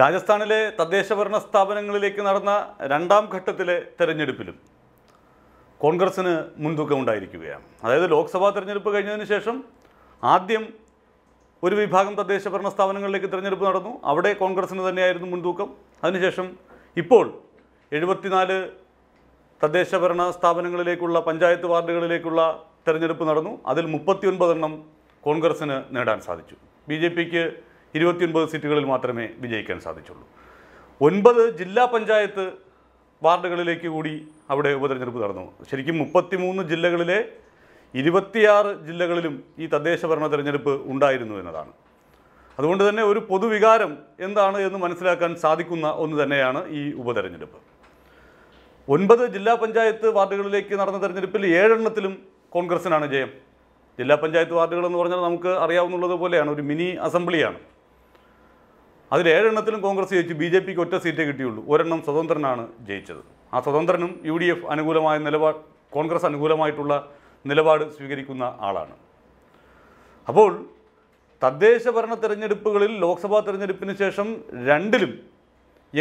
രാജസ്ഥാനിലെ തദ്ദേശ ഭരണ സ്ഥാപനങ്ങളിലേക്ക് നടന്ന രണ്ടാം ഘട്ടത്തിലെ തെരഞ്ഞെടുപ്പിലും കോൺഗ്രസ്സിന് മുൻതൂക്കം ഉണ്ടായിരിക്കുകയാണ് അതായത് ലോക്സഭാ തെരഞ്ഞെടുപ്പ് കഴിഞ്ഞതിന് ശേഷം ആദ്യം ഒരു വിഭാഗം തദ്ദേശ ഭരണ സ്ഥാപനങ്ങളിലേക്ക് തിരഞ്ഞെടുപ്പ് നടന്നു അവിടെ കോൺഗ്രസ്സിന് തന്നെയായിരുന്നു മുൻതൂക്കം അതിനുശേഷം ഇപ്പോൾ എഴുപത്തിനാല് തദ്ദേശ ഭരണ സ്ഥാപനങ്ങളിലേക്കുള്ള പഞ്ചായത്ത് വാർഡുകളിലേക്കുള്ള തിരഞ്ഞെടുപ്പ് നടന്നു അതിൽ മുപ്പത്തിയൊൻപതെണ്ണം കോൺഗ്രസ്സിന് നേടാൻ സാധിച്ചു ബി ജെ പിക്ക് ഇരുപത്തിയൊൻപത് സീറ്റുകളിൽ മാത്രമേ വിജയിക്കാൻ സാധിച്ചുള്ളൂ ഒൻപത് ജില്ലാ പഞ്ചായത്ത് വാർഡുകളിലേക്ക് കൂടി അവിടെ ഉപതെരഞ്ഞെടുപ്പ് നടന്നു ശരിക്കും മുപ്പത്തിമൂന്ന് ജില്ലകളിലെ ഇരുപത്തിയാറ് ജില്ലകളിലും ഈ തദ്ദേശ ഭരണ തെരഞ്ഞെടുപ്പ് ഉണ്ടായിരുന്നു എന്നതാണ് അതുകൊണ്ട് തന്നെ ഒരു പൊതുവികാരം എന്താണ് എന്ന് മനസ്സിലാക്കാൻ സാധിക്കുന്ന ഒന്ന് തന്നെയാണ് ഈ ഉപതെരഞ്ഞെടുപ്പ് ഒൻപത് ജില്ലാ പഞ്ചായത്ത് വാർഡുകളിലേക്ക് നടന്ന തെരഞ്ഞെടുപ്പിൽ ഏഴെണ്ണത്തിലും കോൺഗ്രസിനാണ് ജയം ജില്ലാ പഞ്ചായത്ത് വാർഡുകൾ എന്ന് പറഞ്ഞാൽ നമുക്ക് അറിയാവുന്നതുപോലെയാണ് ഒരു മിനി അസംബ്ലിയാണ് അതിൽ ഏഴെണ്ണത്തിലും കോൺഗ്രസ് ജയിച്ചു ബി ജെ പിക്ക് ഒറ്റ സീറ്റേ കിട്ടിയുള്ളൂ ഒരെണ്ണം സ്വതന്ത്രനാണ് ജയിച്ചത് ആ സ്വതന്ത്രനും യു ഡി എഫ് അനുകൂലമായ നിലപാട് കോൺഗ്രസ് അനുകൂലമായിട്ടുള്ള നിലപാട് സ്വീകരിക്കുന്ന ആളാണ് അപ്പോൾ തദ്ദേശ ഭരണ തെരഞ്ഞെടുപ്പുകളിൽ ലോക്സഭാ തെരഞ്ഞെടുപ്പിന് ശേഷം രണ്ടിലും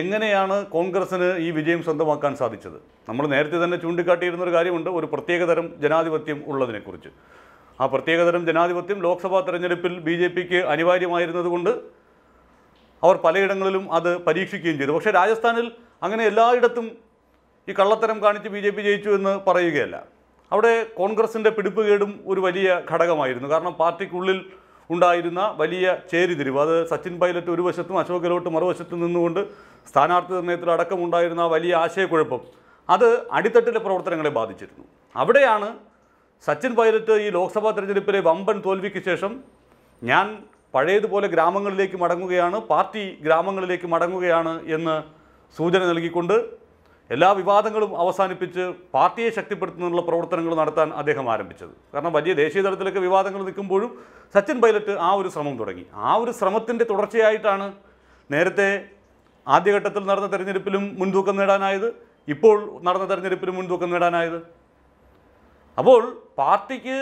എങ്ങനെയാണ് കോൺഗ്രസ്സിന് ഈ വിജയം സ്വന്തമാക്കാൻ സാധിച്ചത് നമ്മൾ നേരത്തെ തന്നെ ചൂണ്ടിക്കാട്ടിയിരുന്ന ഒരു കാര്യമുണ്ട് ഒരു പ്രത്യേകതരം ജനാധിപത്യം ഉള്ളതിനെക്കുറിച്ച് ആ പ്രത്യേകതരം ജനാധിപത്യം ലോക്സഭാ തെരഞ്ഞെടുപ്പിൽ ബി ജെ പിക്ക് അനിവാര്യമായിരുന്നതുകൊണ്ട് അവർ പലയിടങ്ങളിലും അത് പരീക്ഷിക്കുകയും ചെയ്തു പക്ഷേ രാജസ്ഥാനിൽ അങ്ങനെ എല്ലായിടത്തും ഈ കള്ളത്തരം കാണിച്ച് ബി ജെ പി ജയിച്ചു എന്ന് പറയുകയല്ല അവിടെ കോൺഗ്രസിൻ്റെ പിടിപ്പുകേടും ഒരു വലിയ ഘടകമായിരുന്നു കാരണം പാർട്ടിക്കുള്ളിൽ ഉണ്ടായിരുന്ന വലിയ ചേരിതിരിവ് അത് സച്ചിൻ പൈലറ്റ് ഒരു വശത്തും അശോക് ഗെഹ്ലോട്ട് മറുവശത്തും നിന്നുകൊണ്ട് സ്ഥാനാർത്ഥി നിർണയത്തിലടക്കം ഉണ്ടായിരുന്ന വലിയ ആശയക്കുഴപ്പം അത് അടിത്തട്ടിലെ പ്രവർത്തനങ്ങളെ ബാധിച്ചിരുന്നു അവിടെയാണ് സച്ചിൻ പൈലറ്റ് ഈ ലോക്സഭാ തെരഞ്ഞെടുപ്പിലെ വമ്പൻ തോൽവിക്ക് ശേഷം ഞാൻ പഴയതുപോലെ ഗ്രാമങ്ങളിലേക്ക് മടങ്ങുകയാണ് പാർട്ടി ഗ്രാമങ്ങളിലേക്ക് മടങ്ങുകയാണ് എന്ന് സൂചന നൽകിക്കൊണ്ട് എല്ലാ വിവാദങ്ങളും അവസാനിപ്പിച്ച് പാർട്ടിയെ ശക്തിപ്പെടുത്തുന്നതിനുള്ള പ്രവർത്തനങ്ങൾ നടത്താൻ അദ്ദേഹം ആരംഭിച്ചത് കാരണം വലിയ ദേശീയ തലത്തിലൊക്കെ വിവാദങ്ങൾ നിൽക്കുമ്പോഴും സച്ചിൻ പൈലറ്റ് ആ ഒരു ശ്രമം തുടങ്ങി ആ ഒരു ശ്രമത്തിൻ്റെ തുടർച്ചയായിട്ടാണ് നേരത്തെ ആദ്യഘട്ടത്തിൽ നടന്ന തെരഞ്ഞെടുപ്പിലും മുൻതൂക്കം നേടാനായത് ഇപ്പോൾ നടന്ന തെരഞ്ഞെടുപ്പിലും മുൻതൂക്കം നേടാനായത് അപ്പോൾ പാർട്ടിക്ക്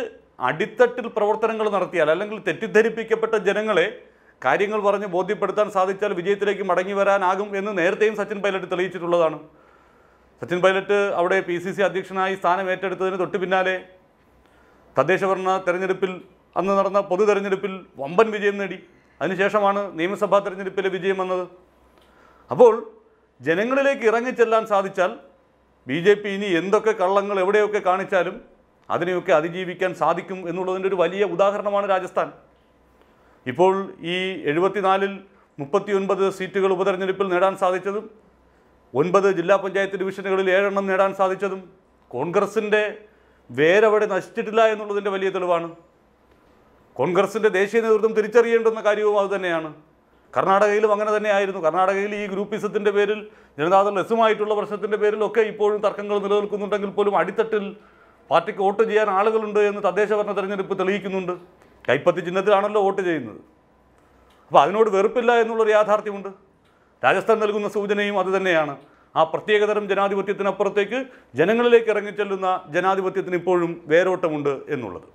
അടിത്തട്ടിൽ പ്രവർത്തനങ്ങൾ നടത്തിയാൽ അല്ലെങ്കിൽ തെറ്റിദ്ധരിപ്പിക്കപ്പെട്ട ജനങ്ങളെ കാര്യങ്ങൾ പറഞ്ഞ് ബോധ്യപ്പെടുത്താൻ സാധിച്ചാൽ വിജയത്തിലേക്ക് മടങ്ങി വരാനാകും എന്ന് നേരത്തെയും സച്ചിൻ പൈലറ്റ് തെളിയിച്ചിട്ടുള്ളതാണ് സച്ചിൻ പൈലറ്റ് അവിടെ പി സി സി അധ്യക്ഷനായി സ്ഥാനം ഏറ്റെടുത്തതിന് തൊട്ടു പിന്നാലെ തദ്ദേശഭരണ തെരഞ്ഞെടുപ്പിൽ അന്ന് നടന്ന പൊതു തെരഞ്ഞെടുപ്പിൽ വമ്പൻ വിജയം നേടി അതിനുശേഷമാണ് നിയമസഭാ തെരഞ്ഞെടുപ്പിലെ വിജയം വന്നത് അപ്പോൾ ജനങ്ങളിലേക്ക് ഇറങ്ങിച്ചെല്ലാൻ സാധിച്ചാൽ ബി ജെ പി ഇനി എന്തൊക്കെ കള്ളങ്ങൾ എവിടെയൊക്കെ കാണിച്ചാലും അതിനെയൊക്കെ അതിജീവിക്കാൻ സാധിക്കും എന്നുള്ളതിൻ്റെ ഒരു വലിയ ഉദാഹരണമാണ് രാജസ്ഥാൻ ഇപ്പോൾ ഈ എഴുപത്തിനാലിൽ മുപ്പത്തിയൊൻപത് സീറ്റുകൾ ഉപതെരഞ്ഞെടുപ്പിൽ നേടാൻ സാധിച്ചതും ഒൻപത് ജില്ലാ പഞ്ചായത്ത് ഡിവിഷനുകളിൽ ഏഴെണ്ണം നേടാൻ സാധിച്ചതും കോൺഗ്രസിൻ്റെ വേരവിടെ നശിച്ചിട്ടില്ല എന്നുള്ളതിൻ്റെ വലിയ തെളിവാണ് കോൺഗ്രസിൻ്റെ ദേശീയ നേതൃത്വം തിരിച്ചറിയേണ്ടുന്ന കാര്യവും അതുതന്നെയാണ് കർണാടകയിലും അങ്ങനെ തന്നെയായിരുന്നു കർണാടകയിൽ ഈ ഗ്രൂപ്പിസത്തിൻ്റെ പേരിൽ ജനതാദൾ എസുമായിട്ടുള്ള പ്രശ്നത്തിൻ്റെ പേരിലൊക്കെ ഇപ്പോഴും തർക്കങ്ങൾ നിലനിൽക്കുന്നുണ്ടെങ്കിൽ പോലും അടിത്തട്ടിൽ പാർട്ടിക്ക് വോട്ട് ചെയ്യാൻ ആളുകളുണ്ട് എന്ന് തദ്ദേശ ഭരണ തെരഞ്ഞെടുപ്പ് തെളിയിക്കുന്നുണ്ട് കൈപ്പത്തി ചിഹ്നത്തിലാണല്ലോ വോട്ട് ചെയ്യുന്നത് അപ്പോൾ അതിനോട് വെറുപ്പില്ല എന്നുള്ളൊരു യാഥാർത്ഥ്യമുണ്ട് രാജസ്ഥാൻ നൽകുന്ന സൂചനയും അതുതന്നെയാണ് ആ പ്രത്യേകതരം ജനാധിപത്യത്തിനപ്പുറത്തേക്ക് ജനങ്ങളിലേക്ക് ഇറങ്ങിച്ചെല്ലുന്ന ജനാധിപത്യത്തിന് ഇപ്പോഴും വേരോട്ടമുണ്ട് എന്നുള്ളത്